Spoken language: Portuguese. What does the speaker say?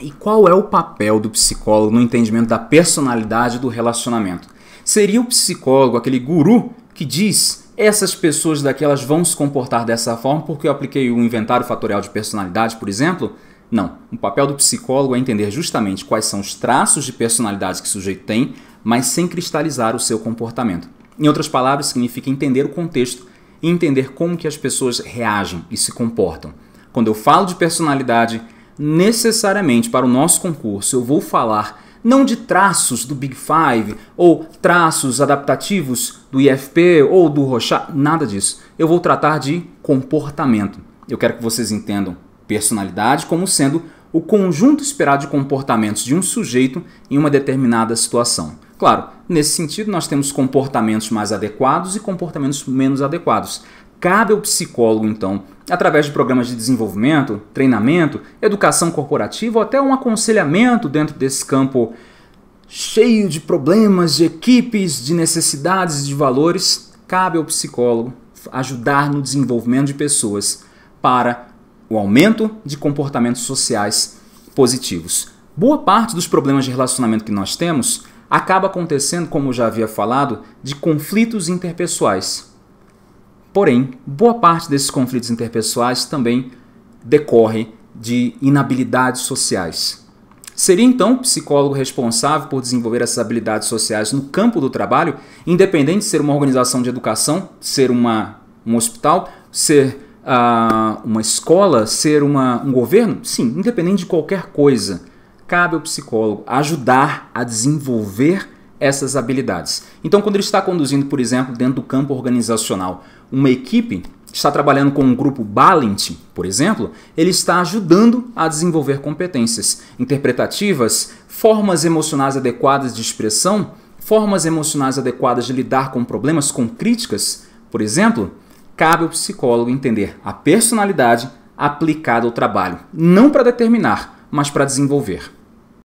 E qual é o papel do psicólogo no entendimento da personalidade do relacionamento? Seria o psicólogo aquele guru que diz essas pessoas daqui elas vão se comportar dessa forma porque eu apliquei o inventário fatorial de personalidade, por exemplo? Não. O papel do psicólogo é entender justamente quais são os traços de personalidade que o sujeito tem, mas sem cristalizar o seu comportamento. Em outras palavras, significa entender o contexto e entender como que as pessoas reagem e se comportam. Quando eu falo de personalidade, necessariamente para o nosso concurso eu vou falar não de traços do Big Five ou traços adaptativos do IFP ou do Rochat, nada disso. Eu vou tratar de comportamento. Eu quero que vocês entendam personalidade como sendo o conjunto esperado de comportamentos de um sujeito em uma determinada situação. Claro, nesse sentido nós temos comportamentos mais adequados e comportamentos menos adequados. Cabe ao psicólogo, então, através de programas de desenvolvimento, treinamento, educação corporativa ou até um aconselhamento dentro desse campo cheio de problemas, de equipes, de necessidades, de valores, cabe ao psicólogo ajudar no desenvolvimento de pessoas para o aumento de comportamentos sociais positivos. Boa parte dos problemas de relacionamento que nós temos acaba acontecendo, como já havia falado, de conflitos interpessoais. Porém, boa parte desses conflitos interpessoais também decorre de inabilidades sociais. Seria então o psicólogo responsável por desenvolver essas habilidades sociais no campo do trabalho, independente de ser uma organização de educação, ser uma, um hospital, ser uh, uma escola, ser uma, um governo? Sim, independente de qualquer coisa. Cabe ao psicólogo ajudar a desenvolver essas habilidades. Então, quando ele está conduzindo, por exemplo, dentro do campo organizacional, uma equipe está trabalhando com um grupo Balint, por exemplo, ele está ajudando a desenvolver competências interpretativas, formas emocionais adequadas de expressão, formas emocionais adequadas de lidar com problemas, com críticas, por exemplo. Cabe ao psicólogo entender a personalidade aplicada ao trabalho, não para determinar, mas para desenvolver.